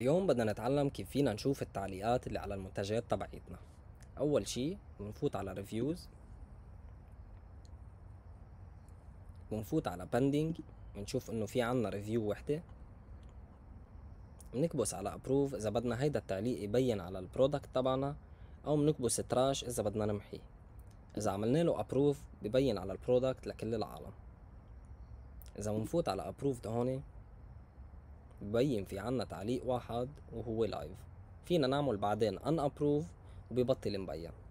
اليوم بدنا نتعلم كيف فينا نشوف التعليقات اللي على المنتجات تبعيتنا اول شي بنفوت على ريفيوز بنفوت على بندنج بنشوف انه في عنا ريفيو وحدة بنكبس على ابروف اذا بدنا هيدا التعليق يبين على البرودكت تبعنا او بنكبس تراش اذا بدنا نمحيه اذا عملنا له ابروف ببين على البرودكت لكل العالم اذا بنفوت على ابروف هون ببين في عنا تعليق واحد وهو لايف فينا نعمل بعدين ان ابروف وبيبطل مبين